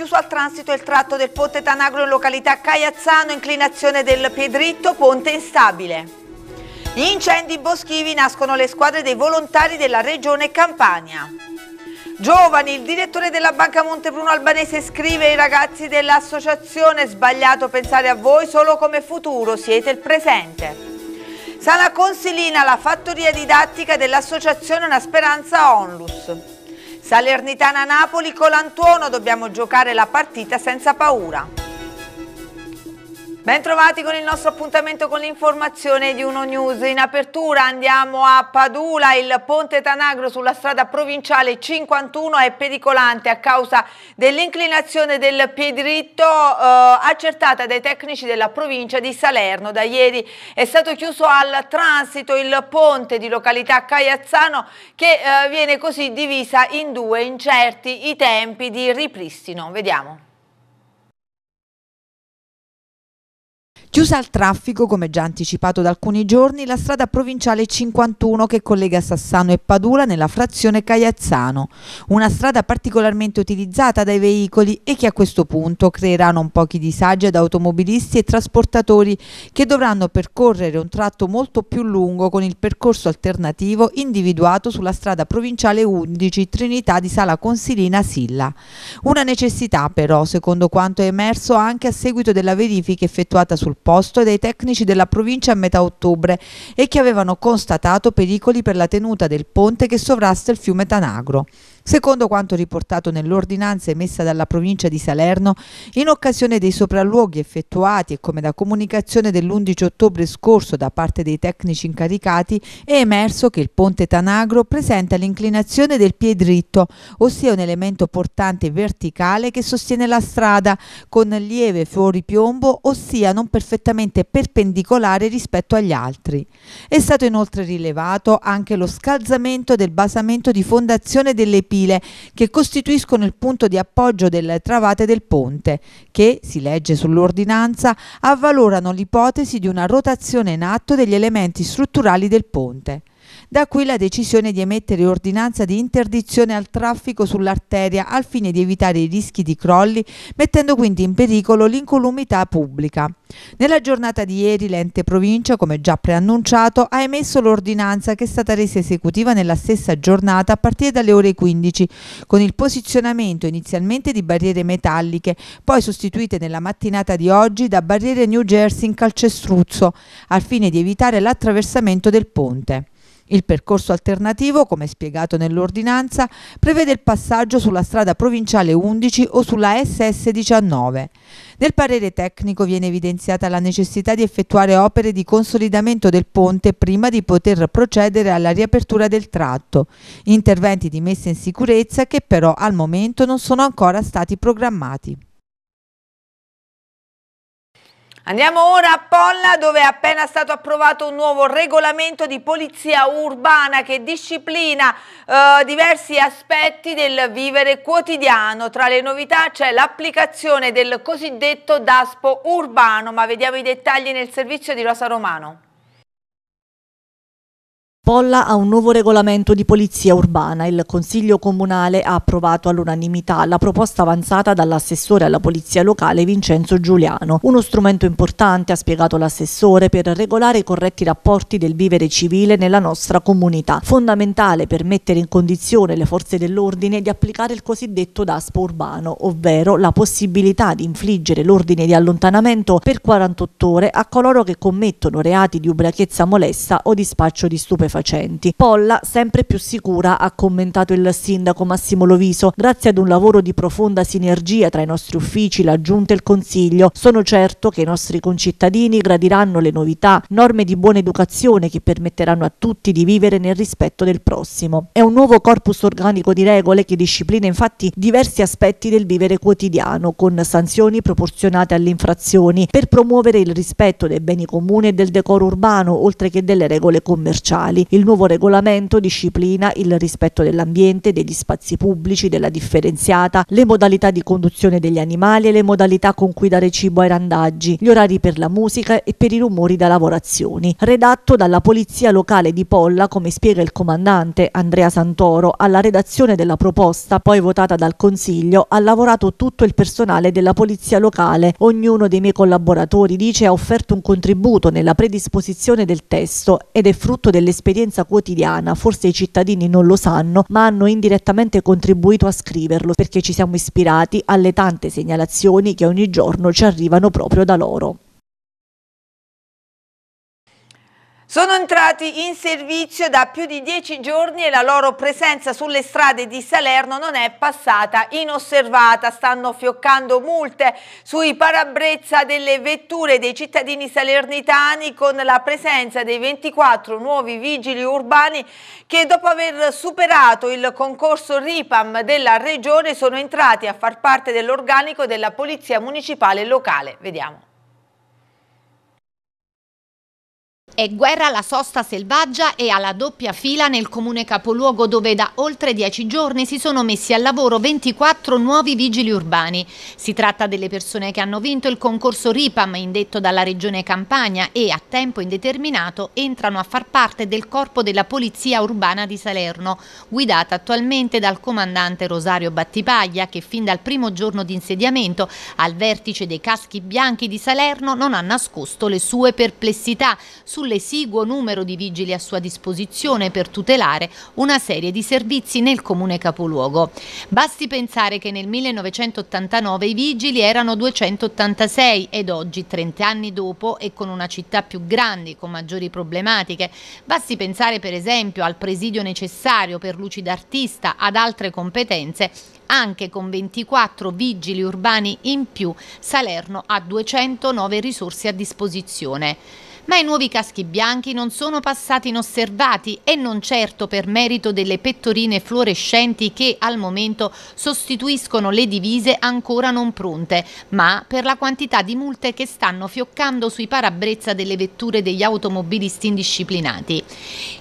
chiuso al transito il tratto del Ponte Tanagro in località Caiazzano, inclinazione del Piedritto, ponte instabile. Gli incendi boschivi nascono le squadre dei volontari della regione Campania. Giovani, il direttore della Banca Montebruno Albanese scrive ai ragazzi dell'associazione sbagliato pensare a voi solo come futuro, siete il presente. Sana Consilina, la fattoria didattica dell'associazione Una Speranza Onlus. Salernitana-Napoli, con l'Antuono dobbiamo giocare la partita senza paura. Bentrovati con il nostro appuntamento con l'informazione di Uno News. In apertura andiamo a Padula, il ponte Tanagro sulla strada provinciale 51 è pericolante a causa dell'inclinazione del piedritto eh, accertata dai tecnici della provincia di Salerno. Da ieri è stato chiuso al transito il ponte di località Caiazzano che eh, viene così divisa in due incerti i tempi di ripristino. Vediamo. Chiusa al traffico, come già anticipato da alcuni giorni, la strada provinciale 51 che collega Sassano e Padula nella frazione Cagliazzano. Una strada particolarmente utilizzata dai veicoli e che a questo punto creerà non pochi disagi ad automobilisti e trasportatori che dovranno percorrere un tratto molto più lungo con il percorso alternativo individuato sulla strada provinciale 11 Trinità di Sala Consilina Silla. Una necessità però, secondo quanto è emerso anche a seguito della verifica effettuata sul posto dai tecnici della provincia a metà ottobre e che avevano constatato pericoli per la tenuta del ponte che sovrasta il fiume Tanagro. Secondo quanto riportato nell'ordinanza emessa dalla provincia di Salerno, in occasione dei sopralluoghi effettuati e come da comunicazione dell'11 ottobre scorso da parte dei tecnici incaricati, è emerso che il ponte Tanagro presenta l'inclinazione del piede dritto, ossia un elemento portante verticale che sostiene la strada, con lieve fuoripiombo, ossia non perfettamente perpendicolare rispetto agli altri. È stato inoltre rilevato anche lo scalzamento del basamento di fondazione delle pile che costituiscono il punto di appoggio delle travate del ponte, che, si legge sull'ordinanza, avvalorano l'ipotesi di una rotazione in atto degli elementi strutturali del ponte. Da qui la decisione di emettere ordinanza di interdizione al traffico sull'arteria al fine di evitare i rischi di crolli, mettendo quindi in pericolo l'incolumità pubblica. Nella giornata di ieri l'ente provincia, come già preannunciato, ha emesso l'ordinanza che è stata resa esecutiva nella stessa giornata a partire dalle ore 15, con il posizionamento inizialmente di barriere metalliche, poi sostituite nella mattinata di oggi da barriere New Jersey in calcestruzzo, al fine di evitare l'attraversamento del ponte. Il percorso alternativo, come spiegato nell'ordinanza, prevede il passaggio sulla strada provinciale 11 o sulla SS 19. Nel parere tecnico viene evidenziata la necessità di effettuare opere di consolidamento del ponte prima di poter procedere alla riapertura del tratto, interventi di messa in sicurezza che però al momento non sono ancora stati programmati. Andiamo ora a Polla dove è appena stato approvato un nuovo regolamento di polizia urbana che disciplina eh, diversi aspetti del vivere quotidiano. Tra le novità c'è l'applicazione del cosiddetto DASPO urbano, ma vediamo i dettagli nel servizio di Rosa Romano. Polla ha un nuovo regolamento di polizia urbana. Il Consiglio Comunale ha approvato all'unanimità la proposta avanzata dall'assessore alla polizia locale Vincenzo Giuliano. Uno strumento importante, ha spiegato l'assessore, per regolare i corretti rapporti del vivere civile nella nostra comunità. Fondamentale per mettere in condizione le forze dell'ordine di applicare il cosiddetto DASPO urbano, ovvero la possibilità di infliggere l'ordine di allontanamento per 48 ore a coloro che commettono reati di ubriachezza molesta o di spaccio di stupefacenti soddisfacenti. Polla, sempre più sicura, ha commentato il sindaco Massimo Loviso, grazie ad un lavoro di profonda sinergia tra i nostri uffici, la giunta e il consiglio. Sono certo che i nostri concittadini gradiranno le novità, norme di buona educazione che permetteranno a tutti di vivere nel rispetto del prossimo. È un nuovo corpus organico di regole che disciplina infatti diversi aspetti del vivere quotidiano, con sanzioni proporzionate alle infrazioni, per promuovere il rispetto dei beni comuni e del decoro urbano, oltre che delle regole commerciali ambientali. Il nuovo regolamento disciplina il rispetto dell'ambiente, degli spazi pubblici, della differenziata, le modalità di conduzione degli animali e le modalità con cui dare cibo ai randaggi, gli orari per la musica e per i rumori da lavorazioni. Redatto dalla Polizia Locale di Polla, come spiega il comandante Andrea Santoro, alla redazione della proposta, poi votata dal Consiglio, ha lavorato tutto il personale della Polizia Locale. Ognuno dei miei collaboratori, dice, ha offerto un contributo nella predisposizione del testo ed è frutto dell'esperienza esperienza quotidiana, forse i cittadini non lo sanno, ma hanno indirettamente contribuito a scriverlo perché ci siamo ispirati alle tante segnalazioni che ogni giorno ci arrivano proprio da loro. Sono entrati in servizio da più di dieci giorni e la loro presenza sulle strade di Salerno non è passata inosservata. Stanno fioccando multe sui parabrezza delle vetture dei cittadini salernitani con la presenza dei 24 nuovi vigili urbani che dopo aver superato il concorso RIPAM della Regione sono entrati a far parte dell'organico della Polizia Municipale Locale. Vediamo. È guerra alla sosta selvaggia e alla doppia fila nel comune capoluogo dove da oltre dieci giorni si sono messi al lavoro 24 nuovi vigili urbani. Si tratta delle persone che hanno vinto il concorso RIPAM indetto dalla regione Campania e a tempo indeterminato entrano a far parte del corpo della polizia urbana di Salerno, guidata attualmente dal comandante Rosario Battipaglia che fin dal primo giorno di insediamento al vertice dei caschi bianchi di Salerno non ha nascosto le sue perplessità sulle l'esiguo numero di vigili a sua disposizione per tutelare una serie di servizi nel comune capoluogo. Basti pensare che nel 1989 i vigili erano 286 ed oggi, 30 anni dopo e con una città più grande con maggiori problematiche, basti pensare per esempio al presidio necessario per lucidartista ad altre competenze anche con 24 vigili urbani in più, Salerno ha 209 risorse a disposizione. Ma i nuovi caschi bianchi non sono passati inosservati e non certo per merito delle pettorine fluorescenti che al momento sostituiscono le divise ancora non pronte, ma per la quantità di multe che stanno fioccando sui parabrezza delle vetture degli automobilisti indisciplinati.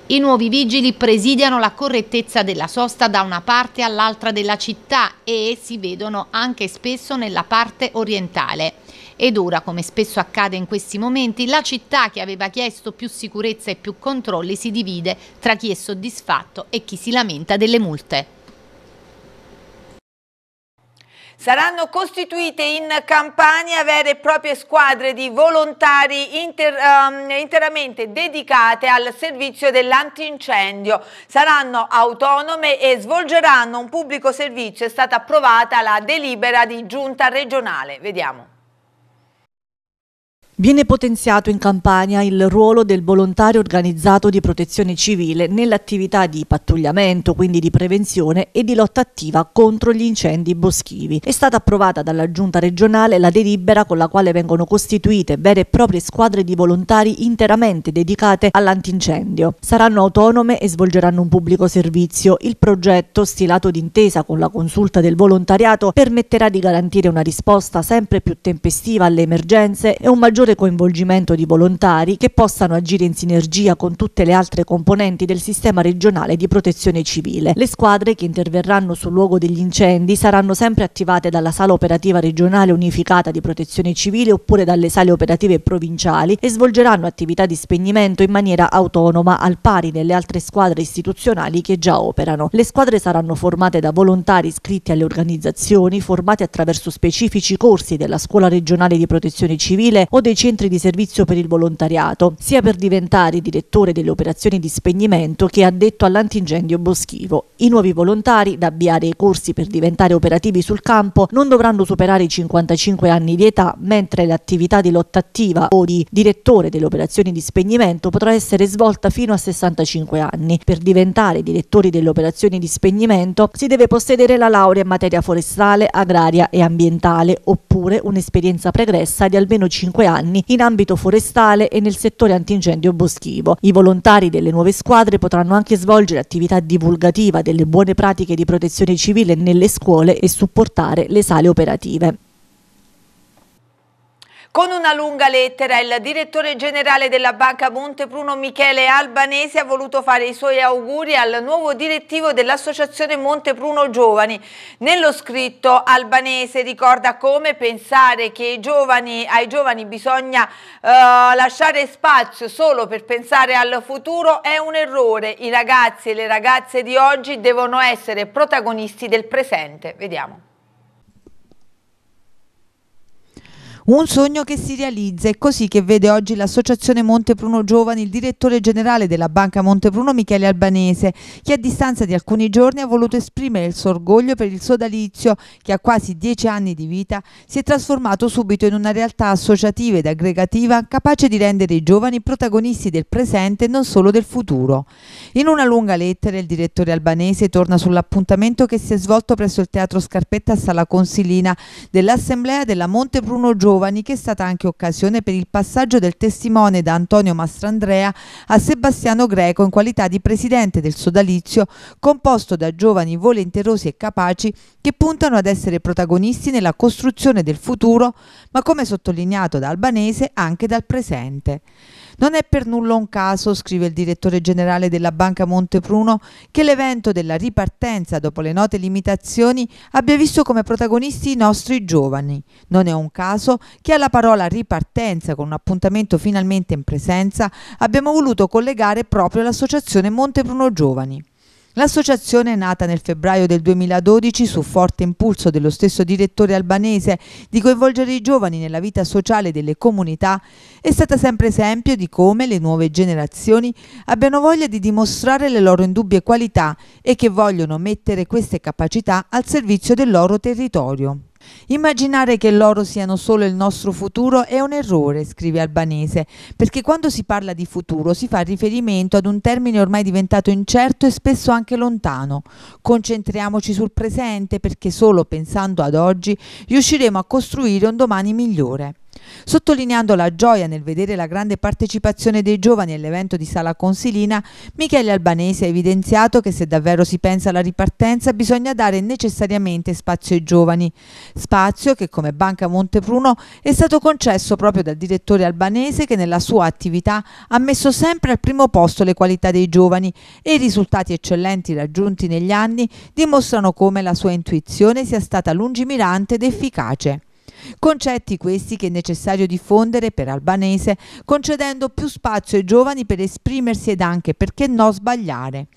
I nuovi vigili presidiano la correttezza della sosta da una parte all'altra della città e si vedono anche spesso nella parte orientale. Ed ora, come spesso accade in questi momenti, la città che aveva chiesto più sicurezza e più controlli si divide tra chi è soddisfatto e chi si lamenta delle multe. Saranno costituite in Campania vere e proprie squadre di volontari inter, um, interamente dedicate al servizio dell'antincendio. Saranno autonome e svolgeranno un pubblico servizio. È stata approvata la delibera di giunta regionale. Vediamo. Viene potenziato in campagna il ruolo del volontario organizzato di protezione civile nell'attività di pattugliamento, quindi di prevenzione e di lotta attiva contro gli incendi boschivi. È stata approvata dalla Giunta regionale la delibera con la quale vengono costituite vere e proprie squadre di volontari interamente dedicate all'antincendio. Saranno autonome e svolgeranno un pubblico servizio. Il progetto, stilato d'intesa con la consulta del volontariato, permetterà di garantire una risposta sempre più tempestiva alle emergenze e un maggiore maggiore coinvolgimento di volontari che possano agire in sinergia con tutte le altre componenti del sistema regionale di protezione civile. Le squadre che interverranno sul luogo degli incendi saranno sempre attivate dalla Sala Operativa Regionale Unificata di Protezione Civile oppure dalle sale operative provinciali e svolgeranno attività di spegnimento in maniera autonoma al pari delle altre squadre istituzionali che già operano. Le squadre saranno formate da volontari iscritti alle organizzazioni, formati attraverso specifici corsi della Scuola Regionale di Protezione Civile o dei centri di servizio per il volontariato, sia per diventare direttore delle operazioni di spegnimento che addetto all'antincendio boschivo. I nuovi volontari, da avviare i corsi per diventare operativi sul campo, non dovranno superare i 55 anni di età, mentre l'attività di lotta attiva o di direttore delle operazioni di spegnimento potrà essere svolta fino a 65 anni. Per diventare direttori delle operazioni di spegnimento si deve possedere la laurea in materia forestale, agraria e ambientale, oppure un'esperienza pregressa di almeno 5 anni anni in ambito forestale e nel settore antincendio boschivo. I volontari delle nuove squadre potranno anche svolgere attività divulgativa delle buone pratiche di protezione civile nelle scuole e supportare le sale operative. Con una lunga lettera il direttore generale della Banca Montepruno Michele Albanese ha voluto fare i suoi auguri al nuovo direttivo dell'Associazione Montepruno Giovani. Nello scritto Albanese ricorda come pensare che ai giovani, ai giovani bisogna eh, lasciare spazio solo per pensare al futuro è un errore. I ragazzi e le ragazze di oggi devono essere protagonisti del presente. Vediamo. Un sogno che si realizza è così che vede oggi l'Associazione Montepruno Giovani il direttore generale della Banca Montepruno Michele Albanese, che a distanza di alcuni giorni ha voluto esprimere il suo orgoglio per il sodalizio che a quasi dieci anni di vita si è trasformato subito in una realtà associativa ed aggregativa capace di rendere i giovani protagonisti del presente e non solo del futuro. In una lunga lettera il direttore albanese torna sull'appuntamento che si è svolto presso il Teatro Scarpetta a Sala Consilina dell'Assemblea della Montepruno Giovani giovani che è stata anche occasione per il passaggio del testimone da Antonio Mastrandrea a Sebastiano Greco in qualità di presidente del sodalizio composto da giovani volenterosi e capaci che puntano ad essere protagonisti nella costruzione del futuro ma come sottolineato da Albanese anche dal presente. Non è per nulla un caso, scrive il direttore generale della Banca Montepruno, che l'evento della ripartenza dopo le note limitazioni abbia visto come protagonisti i nostri giovani. Non è un caso che alla parola ripartenza con un appuntamento finalmente in presenza abbiamo voluto collegare proprio l'associazione Montepruno Giovani. L'associazione, nata nel febbraio del 2012 su forte impulso dello stesso direttore albanese di coinvolgere i giovani nella vita sociale delle comunità, è stata sempre esempio di come le nuove generazioni abbiano voglia di dimostrare le loro indubbie qualità e che vogliono mettere queste capacità al servizio del loro territorio. Immaginare che loro siano solo il nostro futuro è un errore, scrive Albanese, perché quando si parla di futuro si fa riferimento ad un termine ormai diventato incerto e spesso anche lontano. Concentriamoci sul presente perché solo pensando ad oggi riusciremo a costruire un domani migliore. Sottolineando la gioia nel vedere la grande partecipazione dei giovani all'evento di Sala Consilina, Michele Albanese ha evidenziato che se davvero si pensa alla ripartenza bisogna dare necessariamente spazio ai giovani, spazio che come Banca Montepruno è stato concesso proprio dal direttore albanese che nella sua attività ha messo sempre al primo posto le qualità dei giovani e i risultati eccellenti raggiunti negli anni dimostrano come la sua intuizione sia stata lungimirante ed efficace. Concetti questi che è necessario diffondere per Albanese, concedendo più spazio ai giovani per esprimersi ed anche, perché no, sbagliare.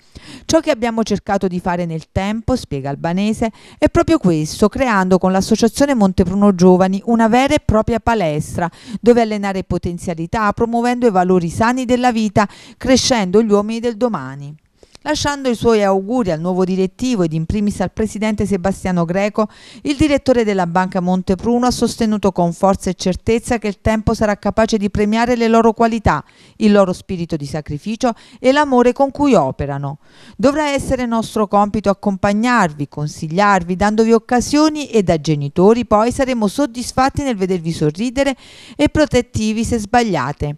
Ciò che abbiamo cercato di fare nel tempo, spiega Albanese, è proprio questo, creando con l'associazione Montepruno Giovani una vera e propria palestra dove allenare potenzialità, promuovendo i valori sani della vita, crescendo gli uomini del domani lasciando i suoi auguri al nuovo direttivo ed in primis al presidente Sebastiano Greco, il direttore della Banca Montepruno ha sostenuto con forza e certezza che il tempo sarà capace di premiare le loro qualità, il loro spirito di sacrificio e l'amore con cui operano. Dovrà essere nostro compito accompagnarvi, consigliarvi, dandovi occasioni e da genitori poi saremo soddisfatti nel vedervi sorridere e protettivi se sbagliate.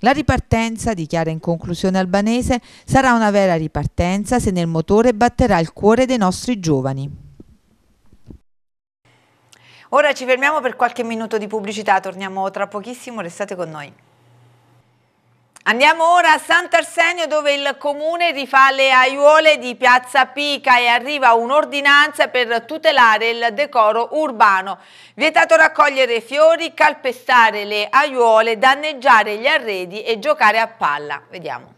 La ripartenza, dichiara in conclusione Albanese, sarà una vera ripartenza se nel motore batterà il cuore dei nostri giovani. Ora ci fermiamo per qualche minuto di pubblicità, torniamo tra pochissimo, restate con noi. Andiamo ora a Sant'Arsenio dove il comune rifà le aiuole di Piazza Pica e arriva un'ordinanza per tutelare il decoro urbano. Vietato raccogliere fiori, calpestare le aiuole, danneggiare gli arredi e giocare a palla. Vediamo.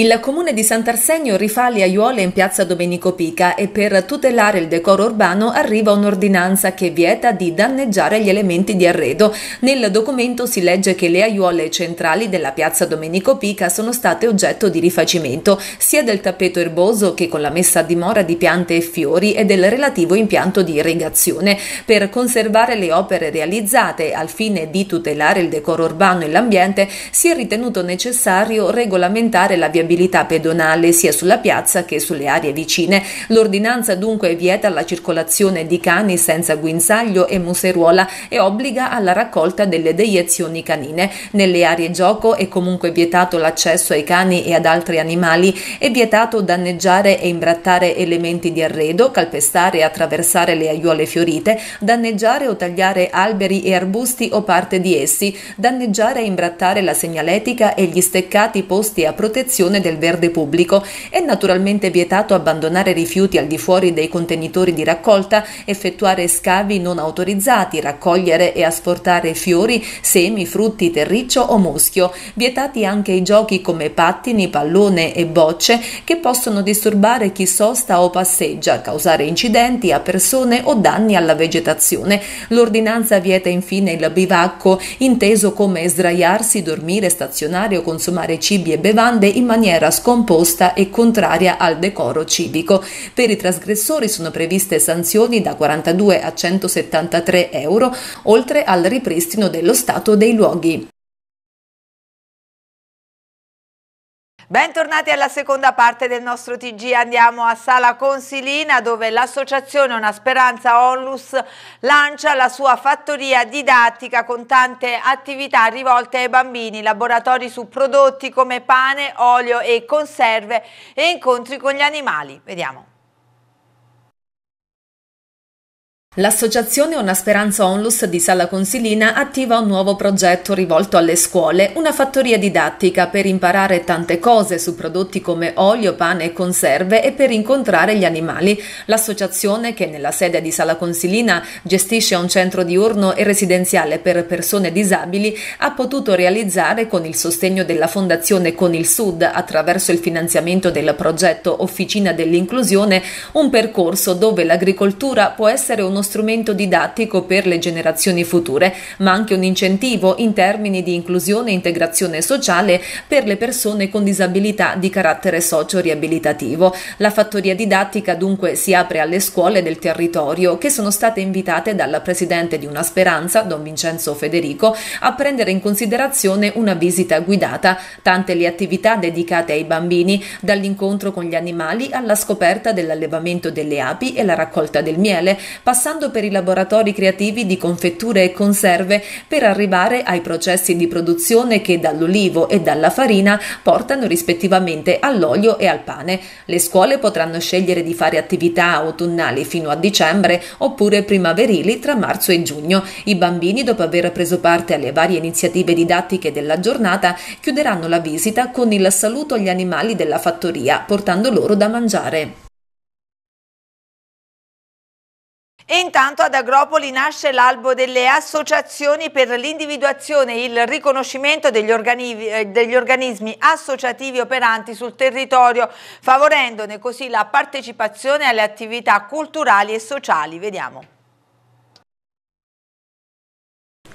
Il comune di Sant'Arsenio rifà le aiuole in piazza Domenico Pica e per tutelare il decoro urbano arriva un'ordinanza che vieta di danneggiare gli elementi di arredo. Nel documento si legge che le aiuole centrali della piazza Domenico Pica sono state oggetto di rifacimento sia del tappeto erboso che con la messa a dimora di piante e fiori e del relativo impianto di irrigazione. Per conservare le opere realizzate al fine di tutelare il decoro urbano e l'ambiente si è ritenuto necessario regolamentare la viabilità viabilità pedonale sia sulla piazza che sulle aree vicine. L'ordinanza dunque vieta la circolazione di cani senza guinzaglio e museruola e obbliga alla raccolta delle deiezioni canine. Nelle aree gioco è comunque vietato l'accesso ai cani e ad altri animali, è vietato danneggiare e imbrattare elementi di arredo, calpestare e attraversare le aiuole fiorite, danneggiare o tagliare alberi e arbusti o parte di essi, danneggiare e imbrattare la segnaletica e gli steccati posti a protezione gestione del verde pubblico, è naturalmente vietato abbandonare rifiuti al di fuori dei contenitori di raccolta, effettuare scavi non autorizzati, raccogliere e asportare fiori, semi, frutti, terriccio o muschio. Vietati anche i giochi come pattini, pallone e bocce che possono disturbare chi sosta o passeggia, causare incidenti a persone o danni alla vegetazione. L'ordinanza vieta infine il bivacco, inteso come sdraiarsi, dormire, stazionare o consumare cibi e bevande in maniera maniera scomposta e contraria al decoro civico. Per i trasgressori sono previste sanzioni da 42 a 173 euro, oltre al ripristino dello stato dei luoghi. Bentornati alla seconda parte del nostro TG, andiamo a Sala Consilina dove l'associazione Una Speranza Onlus lancia la sua fattoria didattica con tante attività rivolte ai bambini, laboratori su prodotti come pane, olio e conserve e incontri con gli animali. Vediamo. L'associazione Una Speranza Onlus di Sala Consilina attiva un nuovo progetto rivolto alle scuole, una fattoria didattica per imparare tante cose su prodotti come olio, pane e conserve e per incontrare gli animali. L'associazione, che nella sede di Sala Consilina gestisce un centro diurno e residenziale per persone disabili, ha potuto realizzare con il sostegno della Fondazione Con il Sud, attraverso il finanziamento del progetto Officina dell'Inclusione, un percorso dove l'agricoltura può essere uno strumento didattico per le generazioni future, ma anche un incentivo in termini di inclusione e integrazione sociale per le persone con disabilità di carattere socio-riabilitativo. La fattoria didattica dunque si apre alle scuole del territorio che sono state invitate dalla presidente di Una Speranza, Don Vincenzo Federico, a prendere in considerazione una visita guidata, tante le attività dedicate ai bambini, dall'incontro con gli animali alla scoperta dell'allevamento delle api e la raccolta del miele, passando passando per i laboratori creativi di confetture e conserve per arrivare ai processi di produzione che dall'olivo e dalla farina portano rispettivamente all'olio e al pane. Le scuole potranno scegliere di fare attività autunnali fino a dicembre oppure primaverili tra marzo e giugno. I bambini, dopo aver preso parte alle varie iniziative didattiche della giornata, chiuderanno la visita con il saluto agli animali della fattoria, portando loro da mangiare. E intanto ad Agropoli nasce l'albo delle associazioni per l'individuazione e il riconoscimento degli, eh, degli organismi associativi operanti sul territorio, favorendone così la partecipazione alle attività culturali e sociali. Vediamo.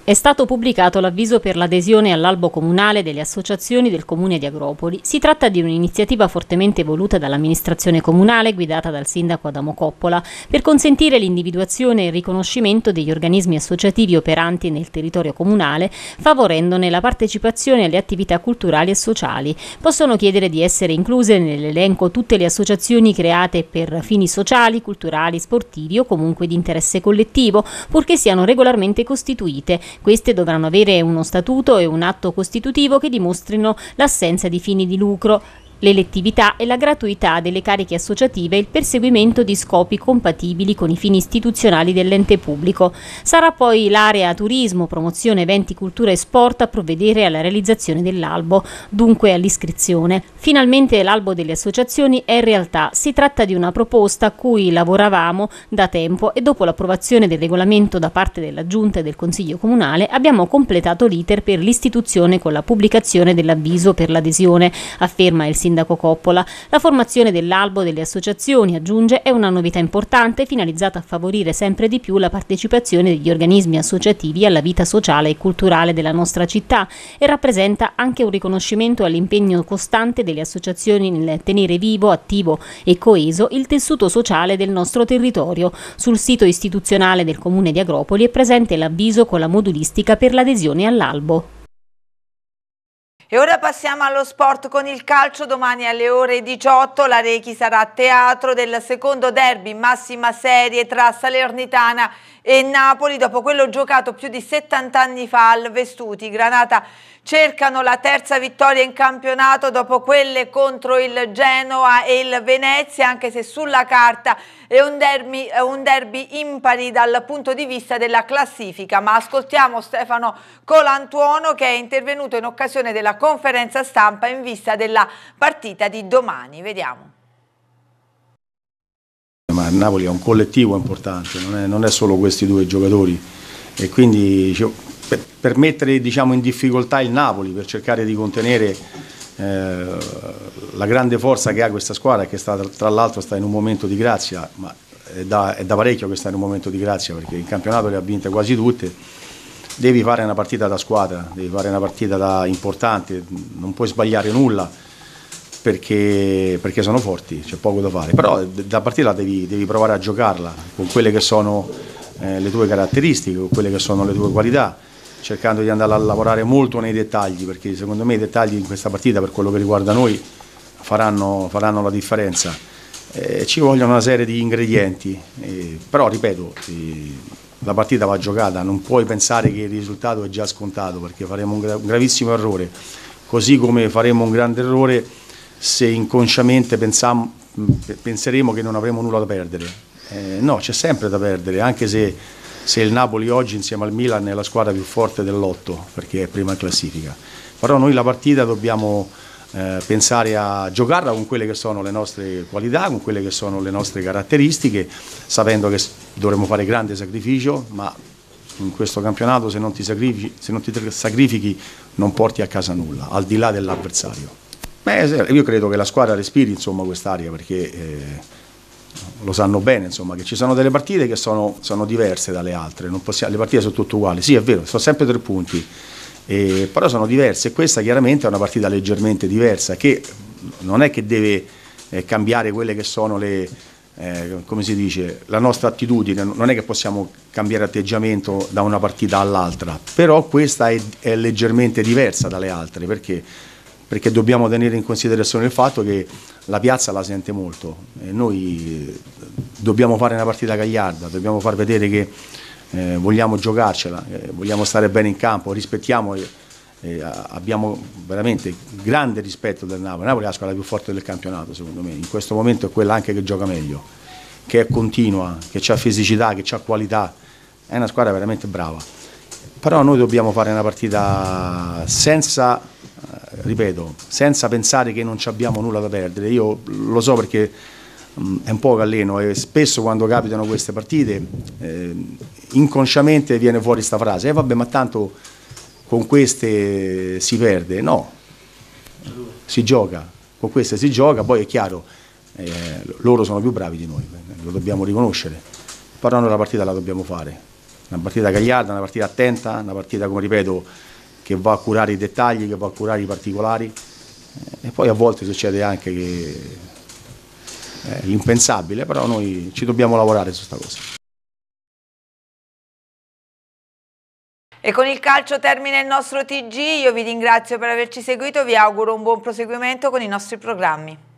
È stato pubblicato l'avviso per l'adesione all'albo comunale delle associazioni del comune di Agropoli. Si tratta di un'iniziativa fortemente voluta dall'amministrazione comunale guidata dal sindaco Adamo Coppola per consentire l'individuazione e il riconoscimento degli organismi associativi operanti nel territorio comunale, favorendone la partecipazione alle attività culturali e sociali. Possono chiedere di essere incluse nell'elenco tutte le associazioni create per fini sociali, culturali, sportivi o comunque di interesse collettivo, purché siano regolarmente costituite queste dovranno avere uno statuto e un atto costitutivo che dimostrino l'assenza di fini di lucro, l'elettività e la gratuità delle cariche associative e il perseguimento di scopi compatibili con i fini istituzionali dell'ente pubblico. Sarà poi l'area turismo, promozione, eventi, cultura e sport a provvedere alla realizzazione dell'albo, dunque all'iscrizione. Finalmente l'albo delle associazioni è in realtà. Si tratta di una proposta a cui lavoravamo da tempo e dopo l'approvazione del regolamento da parte della Giunta e del Consiglio Comunale abbiamo completato l'iter per l'istituzione con la pubblicazione dell'avviso per l'adesione, afferma il sindaco sindaco Coppola. La formazione dell'albo delle associazioni, aggiunge, è una novità importante finalizzata a favorire sempre di più la partecipazione degli organismi associativi alla vita sociale e culturale della nostra città e rappresenta anche un riconoscimento all'impegno costante delle associazioni nel tenere vivo, attivo e coeso il tessuto sociale del nostro territorio. Sul sito istituzionale del Comune di Agropoli è presente l'avviso con la modulistica per l'adesione all'albo. E ora passiamo allo sport con il calcio, domani alle ore 18 la Rechi sarà a teatro del secondo derby in massima serie tra Salernitana e Napoli dopo quello giocato più di 70 anni fa al Vestuti, Granata cercano la terza vittoria in campionato dopo quelle contro il Genoa e il Venezia, anche se sulla carta è un derby, è un derby impari dal punto di vista della classifica. Ma ascoltiamo Stefano Colantuono che è intervenuto in occasione della conferenza stampa in vista della partita di domani. Vediamo. Ma Napoli è un collettivo importante, non è, non è solo questi due giocatori e quindi cioè, per, per mettere diciamo, in difficoltà il Napoli, per cercare di contenere eh, la grande forza che ha questa squadra, che sta, tra l'altro sta in un momento di grazia, ma è da, è da, parecchio che sta in un momento di grazia perché il campionato le ha vinte quasi tutte. Devi fare una partita da squadra, devi fare una partita da importante, non puoi sbagliare nulla perché, perché sono forti, c'è poco da fare. Però eh, da partita devi, devi, provare a giocarla con quelle che sono eh, le tue caratteristiche, con quelle che sono le tue qualità cercando di andare a lavorare molto nei dettagli, perché secondo me i dettagli in questa partita, per quello che riguarda noi, faranno, faranno la differenza. Eh, ci vogliono una serie di ingredienti, eh, però ripeto, eh, la partita va giocata, non puoi pensare che il risultato è già scontato, perché faremo un, gra un gravissimo errore, così come faremo un grande errore se inconsciamente pensiamo, mm, penseremo che non avremo nulla da perdere. Eh, no, c'è sempre da perdere, anche se se il Napoli oggi insieme al Milan è la squadra più forte dell'otto perché è prima classifica. Però noi la partita dobbiamo eh, pensare a giocarla con quelle che sono le nostre qualità, con quelle che sono le nostre caratteristiche, sapendo che dovremo fare grande sacrificio, ma in questo campionato se non ti sacrifichi, non, ti sacrifichi non porti a casa nulla, al di là dell'avversario. io credo che la squadra respiri quest'aria perché... Eh, lo sanno bene, insomma, che ci sono delle partite che sono, sono diverse dalle altre, possiamo, le partite sono tutte uguali, sì è vero, sono sempre tre punti, eh, però sono diverse e questa chiaramente è una partita leggermente diversa che non è che deve eh, cambiare quelle che sono le, eh, come si dice, la nostra attitudine, non è che possiamo cambiare atteggiamento da una partita all'altra, però questa è, è leggermente diversa dalle altre perché perché dobbiamo tenere in considerazione il fatto che la piazza la sente molto e noi eh, dobbiamo fare una partita gagliarda, dobbiamo far vedere che eh, vogliamo giocarcela, eh, vogliamo stare bene in campo, rispettiamo, eh, eh abbiamo veramente grande rispetto del Napoli, Napoli è la squadra più forte del campionato secondo me, in questo momento è quella anche che gioca meglio, che è continua, che ha fisicità, che ha qualità, è una squadra veramente brava, però noi dobbiamo fare una partita senza ripeto, senza pensare che non abbiamo nulla da perdere. Io lo so perché mh, mm, è un po' galleno e spesso quando capitano queste partite eh, inconsciamente viene fuori questa frase, e eh, vabbè ma tanto con queste si perde, no, si gioca, con queste si gioca, poi è chiaro, eh, loro sono più bravi di noi, eh, lo dobbiamo riconoscere, però noi la partita la dobbiamo fare, una partita gagliarda, una partita attenta, una partita come ripeto che va a curare i dettagli, che va a curare i particolari eh, e poi a volte succede anche che è eh, impensabile, però noi ci dobbiamo lavorare su questa cosa. E con il calcio termina il nostro TG, io vi ringrazio per averci seguito, vi auguro un buon proseguimento con i nostri programmi.